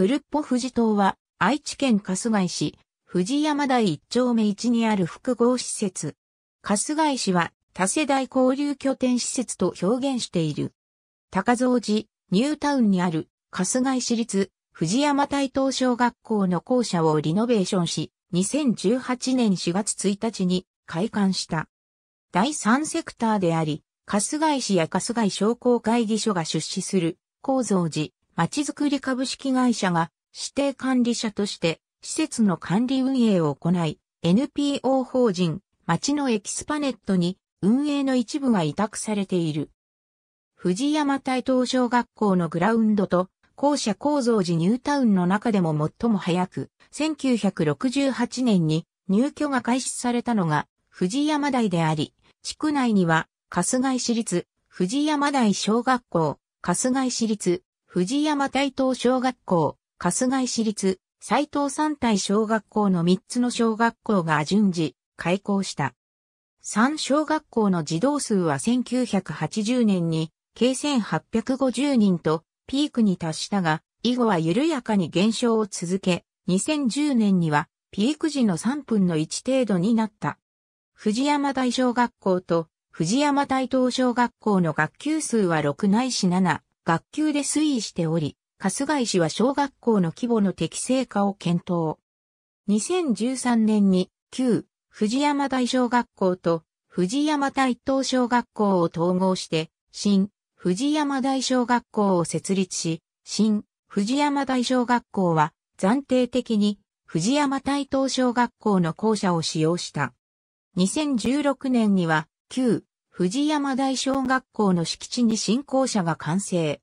クルッポ富士島は、愛知県春日井市、富山台一丁目一にある複合施設。春日井市は、多世代交流拠点施設と表現している。高蔵寺、ニュータウンにある、春日井市立、富山台東小学校の校舎をリノベーションし、2018年4月1日に開館した。第3セクターであり、春日井市や春日井商工会議所が出資する、構造寺、ちづくり株式会社が指定管理者として施設の管理運営を行い、NPO 法人、町のエキスパネットに運営の一部が委託されている。藤山台東小学校のグラウンドと校舎構造時ニュータウンの中でも最も早く、1968年に入居が開始されたのが藤山台であり、地区内には、春日井市立、藤山台小学校、春日井市立、藤山大東小学校、春日井市立、斎藤三体小学校の3つの小学校が順次、開校した。三小学校の児童数は1980年に、計1850人と、ピークに達したが、以後は緩やかに減少を続け、2010年には、ピーク時の3分の1程度になった。藤山大小学校と、藤山大東小学校の学級数は6ないし7、学級で推移しており、春日井市は小学校の規模の適正化を検討。2013年に旧藤山大小学校と藤山大東小学校を統合して、新藤山大小学校を設立し、新藤山大小学校は暫定的に藤山大東小学校の校舎を使用した。2016年には旧藤山大小学校の敷地に新校舎が完成。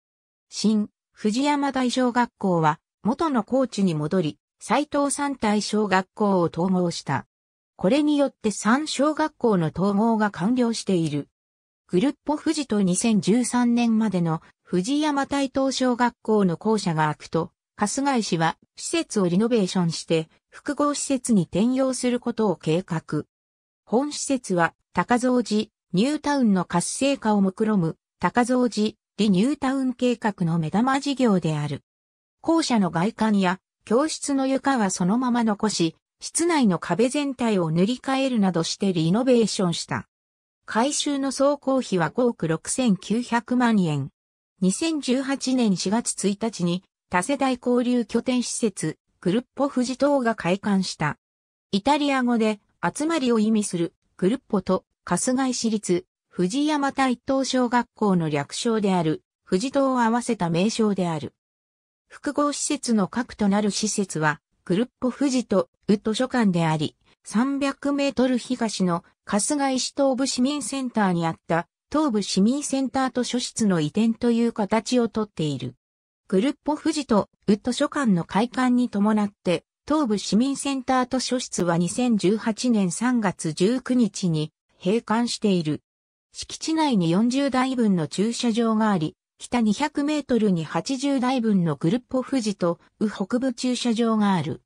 新、藤山大小学校は、元の高知に戻り、斎藤三大小学校を統合した。これによって三小学校の統合が完了している。グルッポ富士と2013年までの藤山大東小学校の校舎が開くと、春日井市は施設をリノベーションして複合施設に転用することを計画。本施設は高蔵寺、ニュータウンの活性化を目論む、高蔵寺、リニュータウン計画の目玉事業である。校舎の外観や教室の床はそのまま残し、室内の壁全体を塗り替えるなどしてリノベーションした。改修の総工費は5億6900万円。2018年4月1日に多世代交流拠点施設、グルッポ富士島が開館した。イタリア語で集まりを意味するグルッポと春日井市立、藤山大東小学校の略称である、藤堂を合わせた名称である。複合施設の核となる施設は、グルッポ富士とッ図書館であり、300メートル東の春日井市東部市民センターにあった東部市民センター図書室の移転という形をとっている。グルッポ富士とッ図書館の開館に伴って、東部市民センター図書室は2018年3月19日に閉館している。敷地内に40台分の駐車場があり、北200メートルに80台分のグルッポ富士と右北部駐車場がある。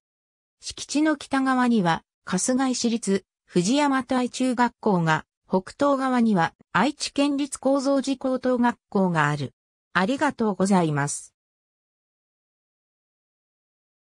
敷地の北側には、春日井市立藤山台中学校が、北東側には愛知県立構造事高等学校がある。ありがとうございます。